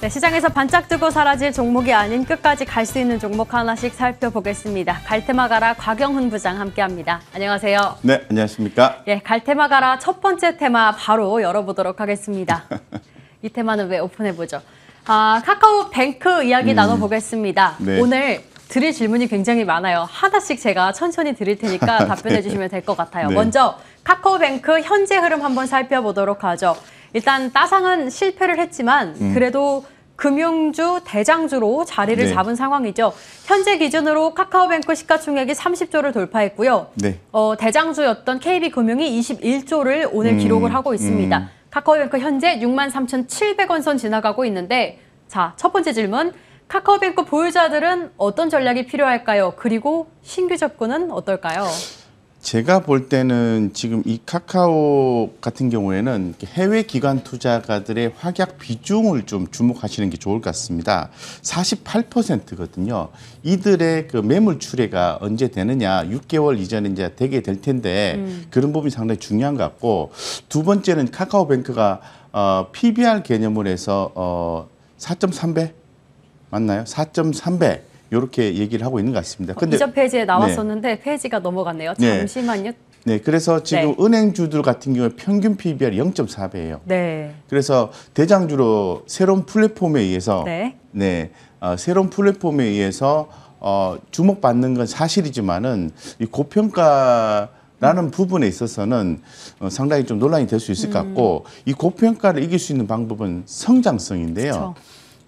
네, 시장에서 반짝 뜨고 사라질 종목이 아닌 끝까지 갈 수 있는 종목 하나씩 살펴보겠습니다. 갈테마 가라 곽영훈 부장 함께합니다. 안녕하세요. 네, 안녕하십니까? 예, 갈테마 가라 첫 번째 테마 바로 열어보도록 하겠습니다. 이 테마는 왜 오픈해 보죠? 아, 카카오 뱅크 이야기 음. 나눠보겠습니다. 네. 오늘 드릴 질문이 굉장히 많아요. 하나씩 제가 천천히 드릴 테니까 아, 답변해 네. 주시면 될 것 같아요. 네. 먼저 카카오뱅크 현재 흐름 한번 살펴보도록 하죠. 일단 따상은 실패를 했지만 음. 그래도 금융주 대장주로 자리를 네. 잡은 상황이죠. 현재 기준으로 카카오뱅크 시가총액이 30조를 돌파했고요. 네. 어, 대장주였던 KB금융이 21조를 오늘 음, 기록을 하고 있습니다. 음. 카카오뱅크 현재 6만 3,700원 선 지나가고 있는데 자, 첫 번째 질문. 카카오뱅크 보유자들은 어떤 전략이 필요할까요? 그리고 신규 접근은 어떨까요? 제가 볼 때는 지금 이 카카오 같은 경우에는 해외 기관 투자가들의 확약 비중을 좀 주목하시는 게 좋을 것 같습니다. 48%거든요. 이들의 그 매물 출회가 언제 되느냐, 6개월 이전에 이제 되게 될 텐데 음. 그런 부분이 상당히 중요한 것 같고 두 번째는 카카오뱅크가 어, PBR 개념으로 해서 어, 4.3배 맞나요? 4.3배 이렇게 얘기를 하고 있는 것 같습니다. 어, 근데 이전 페이지에 네. 나왔었는데 네. 페이지가 넘어갔네요. 잠시만요. 네, 그래서 지금 네. 은행주들 같은 경우에 평균 PBR 0.4배예요. 네. 그래서 대장주로 새로운 플랫폼에 의해서 네, 네 어, 새로운 플랫폼에 의해서 어, 주목받는 건 사실이지만은 이 고평가 라는 음. 부분에 있어서는 어, 상당히 좀 논란이 될 수 있을 음. 것 같고 음. 이 고평가를 이길 수 있는 방법은 성장성인데요. 그쵸.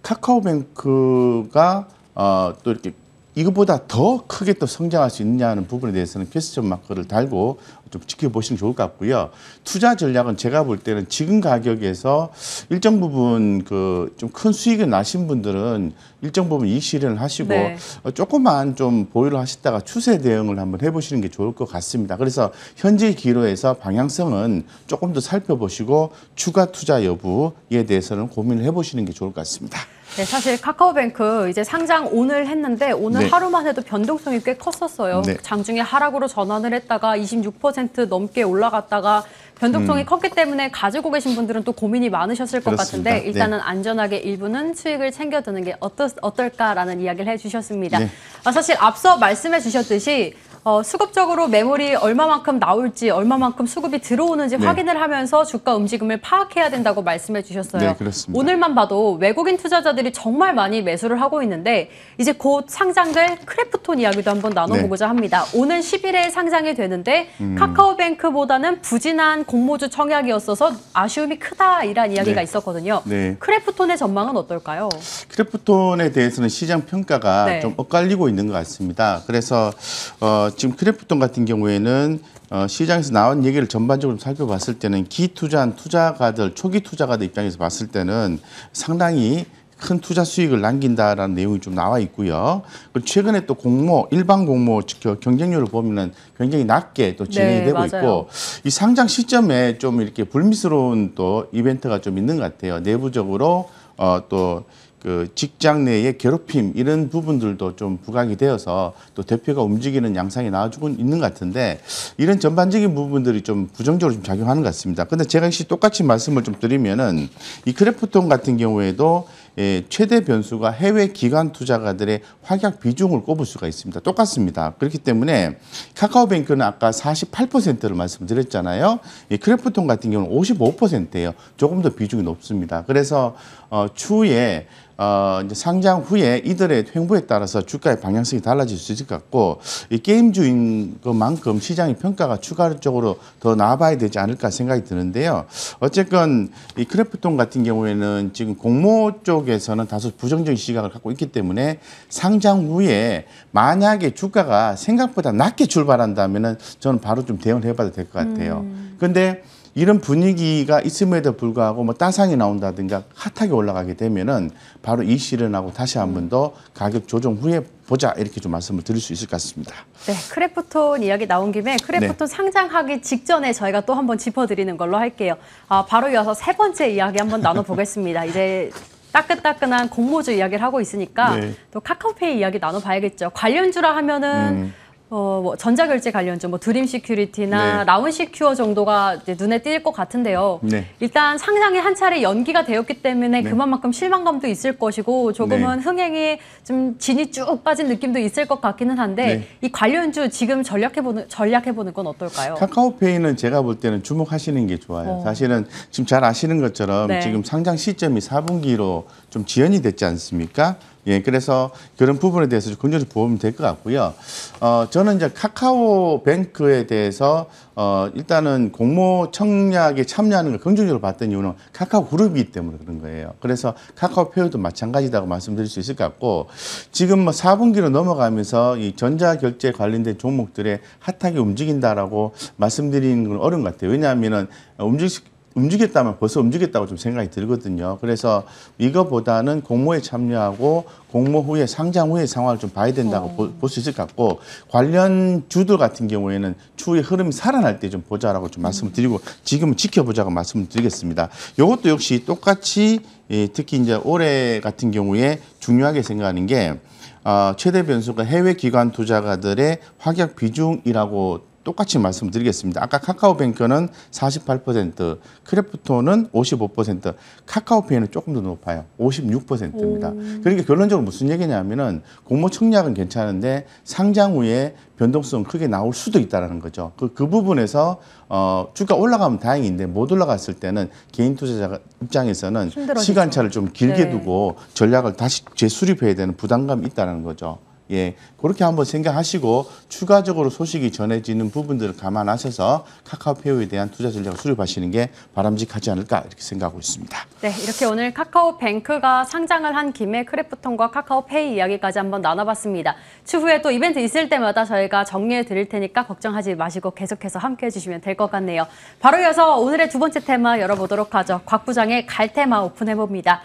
카카오뱅크가 어, 또 이렇게 이것보다 더 크게 또 성장할 수 있냐는 느 부분에 대해서는 퀘스천 마크를 달고 좀 지켜보시면 좋을 것 같고요. 투자 전략은 제가 볼 때는 지금 가격에서 일정 부분 그 좀 큰 수익이 나신 분들은 일정 부분 이익 실현을 하시고 네. 어, 조금만 좀 보유를 하시다가 추세 대응을 한번 해보시는 게 좋을 것 같습니다. 그래서 현재 기로에서 방향성은 조금 더 살펴보시고 추가 투자 여부에 대해서는 고민을 해보시는 게 좋을 것 같습니다. 네, 사실 카카오뱅크 이제 상장 오늘 했는데 오늘 네. 하루만 해도 변동성이 꽤 컸었어요. 네. 장중에 하락으로 전환을 했다가 26% 넘게 올라갔다가 변동성이 음. 컸기 때문에 가지고 계신 분들은 또 고민이 많으셨을 것 그렇습니다. 같은데 일단은 네. 안전하게 일부는 수익을 챙겨두는 게 어떠, 어떨까라는 이야기를 해주셨습니다. 네. 아, 사실 앞서 말씀해 주셨듯이 어, 수급적으로 매물이 얼마만큼 나올지 얼마만큼 수급이 들어오는지 네. 확인을 하면서 주가 움직임을 파악해야 된다고 말씀해 주셨어요. 네, 그렇습니다. 오늘만 봐도 외국인 투자자들이 정말 많이 매수를 하고 있는데 이제 곧 상장될 크래프톤 이야기도 한번 나눠보고자 네. 합니다. 오는 10일에 상장이 되는데 음. 카카오뱅크보다는 부진한 공모주 청약이었어서 아쉬움이 크다 이란 이야기가 네. 있었거든요. 네. 크래프톤의 전망은 어떨까요? 크래프톤에 대해서는 시장 평가가 좀 엇갈리고 있는 것 같습니다. 그래서 어, 지금 크래프톤 같은 경우에는 어, 시장에서 나온 얘기를 전반적으로 살펴봤을 때는 기투자한 투자가들, 초기 투자가들 입장에서 봤을 때는 상당히 큰 투자 수익을 남긴다라는 내용이 좀 나와 있고요. 그 최근에 또 공모, 일반 공모 경쟁률을 보면은 굉장히 낮게 또 네, 진행이 네, 되고 맞아요. 있고 이 상장 시점에 좀 이렇게 불미스러운 또 이벤트가 좀 있는 것 같아요. 내부적으로 어, 또그 직장 내의 괴롭힘 이런 부분들도 좀 부각이 되어서 또 대표가 움직이는 양상이 나와주고 있는 것 같은데 이런 전반적인 부분들이 좀 부정적으로 좀 작용하는 것 같습니다. 근데 제가 역시 똑같이 말씀을 좀 드리면은 이 크래프톤 같은 경우에도 예, 최대 변수가 해외 기관 투자가들의 확약 비중을 꼽을 수가 있습니다. 똑같습니다. 그렇기 때문에 카카오뱅크는 아까 48%를 말씀드렸잖아요. 예, 크래프톤 같은 경우는 55%예요. 조금 더 비중이 높습니다. 그래서 어, 추후에 어, 이제 상장 후에 이들의 횡보에 따라서 주가의 방향성이 달라질 수 있을 것 같고 이 게임주인 것만큼 시장의 평가가 추가적으로 더 나아봐야 되지 않을까 생각이 드는데요. 어쨌건 이 크래프톤 같은 경우에는 지금 공모 쪽에서는 다소 부정적인 시각을 갖고 있기 때문에 상장 후에 만약에 주가가 생각보다 낮게 출발한다면은 저는 바로 좀 대응을 해봐도 될 것 같아요. 음. 근데 이런 분위기가 있음에도 불구하고 뭐 따상이 나온다든가 핫하게 올라가게 되면은 바로 이 실현하고 다시 한 번 더 가격 조정 후에 보자 이렇게 좀 말씀을 드릴 수 있을 것 같습니다. 네, 크래프톤 이야기 나온 김에 크래프톤 네. 상장하기 직전에 저희가 또 한 번 짚어드리는 걸로 할게요. 아, 바로 이어서 세 번째 이야기 한번 나눠보겠습니다. 이제 따끈따끈한 공모주 이야기를 하고 있으니까 네. 또 카카오페이 이야기 나눠봐야겠죠. 관련주라 하면은 음. 어, 뭐 전자결제 관련주, 뭐 드림 시큐리티나 네. 라운 시큐어 정도가 이제 눈에 띌 것 같은데요. 네. 일단 상장이 한 차례 연기가 되었기 때문에 네. 그만큼 실망감도 있을 것이고 조금은 네. 흥행이 좀 진이 쭉 빠진 느낌도 있을 것 같기는 한데 네. 이 관련주 지금 전략해보는, 전략해보는 건 어떨까요? 카카오페이는 제가 볼 때는 주목하시는 게 좋아요. 어. 사실은 지금 잘 아시는 것처럼 네. 지금 상장 시점이 4분기로 좀 지연이 됐지 않습니까? 예, 그래서 그런 부분에 대해서 긍정적 보험이 될것 같고요. 어, 저는 이제 카카오 뱅크에 대해서 어, 일단은 공모 청약에 참여하는 걸 긍정적으로 봤던 이유는 카카오 그룹이기 때문에 그런 거예요. 그래서 카카오 페이도 마찬가지다고 말씀드릴 수 있을 것 같고 지금 뭐 4분기로 넘어가면서 이 전자결제 관련된 종목들의 핫하게 움직인다라고 말씀드리는 건 어려운 것 같아요. 왜냐하면은 어, 움직 움직였다면 벌써 움직였다고 좀 생각이 들거든요. 그래서 이거보다는 공모에 참여하고 공모 후에 상장 후의 상황을 좀 봐야 된다고 네. 볼수 있을 것 같고 관련 주들 같은 경우에는 추후의 흐름이 살아날 때 좀 보자라고 좀 말씀을 드리고 지금은 지켜보자고 말씀을 드리겠습니다. 이것도 역시 똑같이 예, 특히 이제 올해 같은 경우에 중요하게 생각하는 게 어, 최대 변수가 해외 기관 투자가들의 확약 비중이라고 똑같이 말씀드리겠습니다. 아까 카카오뱅크는 48%, 크래프톤은 55%, 카카오페이는 조금 더 높아요. 56%입니다. 오. 그러니까 결론적으로 무슨 얘기냐면은 공모 청약은 괜찮은데 상장 후에 변동성 크게 나올 수도 있다라는 거죠. 그, 그 부분에서 어, 주가 올라가면 다행인데 못 올라갔을 때는 개인 투자자 입장에서는 시간차를 좀 길게 네. 두고 전략을 다시 재수립해야 되는 부담감이 있다는 거죠. 예, 그렇게 한번 생각하시고 추가적으로 소식이 전해지는 부분들을 감안하셔서 카카오페이에 대한 투자 전략을 수립하시는 게 바람직하지 않을까 이렇게 생각하고 있습니다. 네, 이렇게 오늘 카카오뱅크가 상장을 한 김에 크래프톤과 카카오페이 이야기까지 한번 나눠봤습니다. 추후에 또 이벤트 있을 때마다 저희가 정리해 드릴 테니까 걱정하지 마시고 계속해서 함께해 주시면 될 것 같네요. 바로 이어서 오늘의 두 번째 테마 열어보도록 하죠. 곽 부장의 갈테마 오픈해봅니다.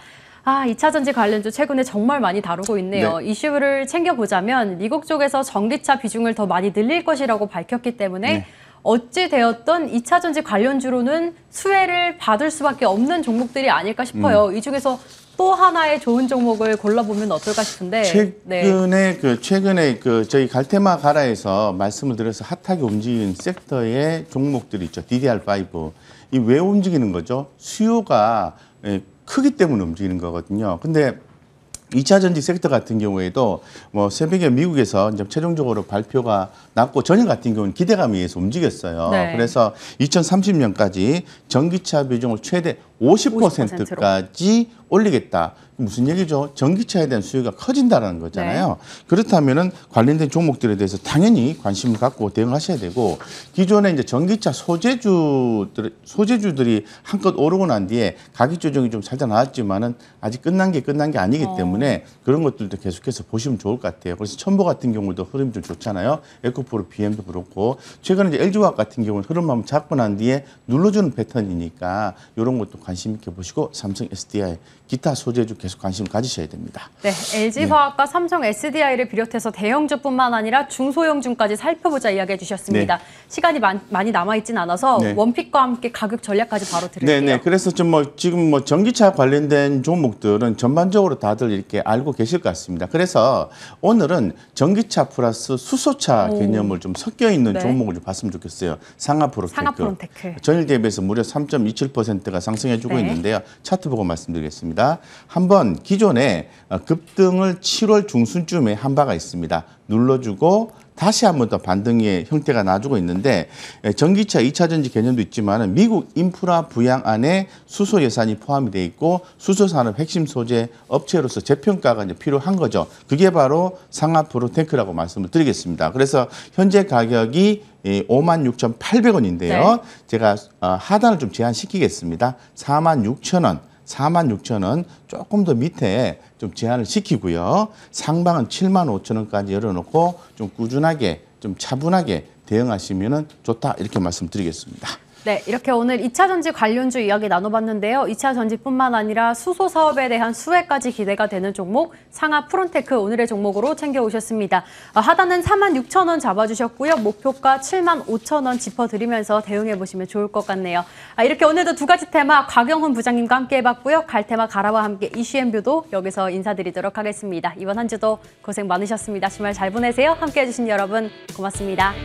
아, 2차 전지 관련주 최근에 정말 많이 다루고 있네요. 네. 이슈를 챙겨보자면 미국 쪽에서 전기차 비중을 더 많이 늘릴 것이라고 밝혔기 때문에 네. 어찌 되었던 2차 전지 관련주로는 수혜를 받을 수밖에 없는 종목들이 아닐까 싶어요. 음. 이 중에서 또 하나의 좋은 종목을 골라보면 어떨까 싶은데 네. 최근에 네. 그 최근에 그 저희 갈테마 가라에서 말씀을 드려서 핫하게 움직인 섹터의 종목들이 있죠 DDR5 이 왜 움직이는 거죠? 수요가 예, 크기 때문에 움직이는 거거든요. 근데 2차 전지 섹터 같은 경우에도 뭐 새벽에 미국에서 이제 최종적으로 발표가 났고 전일 같은 경우는 기대감에 의해서 움직였어요. 네. 그래서 2030년까지 전기차 비중을 최대 50%까지 올리겠다. 무슨 얘기죠? 전기차에 대한 수요가 커진다는 거잖아요. 네. 그렇다면은 관련된 종목들에 대해서 당연히 관심을 갖고 대응하셔야 되고 기존에 이제 전기차 소재주들 소재주들이 한껏 오르고 난 뒤에 가격 조정이 좀 살짝 나왔지만은 아직 끝난 게 끝난 게 아니기 어. 때문에 어. 그런 것들도 계속해서 보시면 좋을 것 같아요. 그래서 첨보 같은 경우도 흐름이 좀 좋잖아요. 에코프로 BM도 그렇고 최근에 이제 LG화학 같은 경우는 흐름 만번 잡고 난 뒤에 눌러주는 패턴이니까 이런 것도 관심 있게 보시고 삼성 SDI 기타 소재주 계속 관심을 가지셔야 됩니다. 네, LG화학과 예. 네. 삼성 SDI를 비롯해서 대형주뿐만 아니라 중소형주까지 살펴보자 이야기해 주셨습니다. 네. 시간이 많, 많이 남아있진 않아서 네. 원픽과 함께 가격 전략까지 바로 드릴게요. 네, 네. 그래서 좀 뭐 지금 뭐 전기차 관련된 종목들은 전반적으로 다들 이렇게 알고 계실 것 같습니다. 그래서 오늘은 전기차 플러스 수소차 오. 개념을 좀 섞여 있는 네. 종목을 좀 봤으면 좋겠어요. 상하프로테크. 상하프론테크. 전일 대비해서 무려 3.27%가 상승했 해주고 네. 있는데요. 차트 보고 말씀드리겠습니다. 한번 기존에 어, 급등을 7월 중순쯤에 한 바가 있습니다. 눌러주고 다시 한번더 반등의 형태가 나주고 있는데 예, 전기차 2차전지 개념도 있지만 미국 인프라 부양 안에 수소 예산이 포함이 돼 있고 수소 산업 핵심 소재 업체로서 재평가가 이제 필요한 거죠. 그게 바로 상하프로 탱크라고 말씀을 드리겠습니다. 그래서 현재 가격이 56,800원인데요. 예, 네. 제가 어, 하단을 좀 제한시키겠습니다. 46,000원. 46,000원 조금 더 밑에 좀 제한을 시키고요. 상방은 7만 5천 원까지 열어놓고 좀 꾸준하게 좀 차분하게 대응하시면 좋다 이렇게 말씀드리겠습니다. 네, 이렇게 오늘 2차 전지 관련주 이야기 나눠봤는데요. 2차 전지뿐만 아니라 수소 사업에 대한 수혜까지 기대가 되는 종목 상하 프론테크 오늘의 종목으로 챙겨오셨습니다. 아, 하단은 4만 6천 원 잡아주셨고요. 목표가 7만 5천 원 짚어드리면서 대응해보시면 좋을 것 같네요. 아, 이렇게 오늘도 두 가지 테마 곽영훈 부장님과 함께 해봤고요. 갈테마 가라와 함께 이슈엔뷰도 여기서 인사드리도록 하겠습니다. 이번 한 주도 고생 많으셨습니다. 주말 잘 보내세요. 함께해주신 여러분 고맙습니다.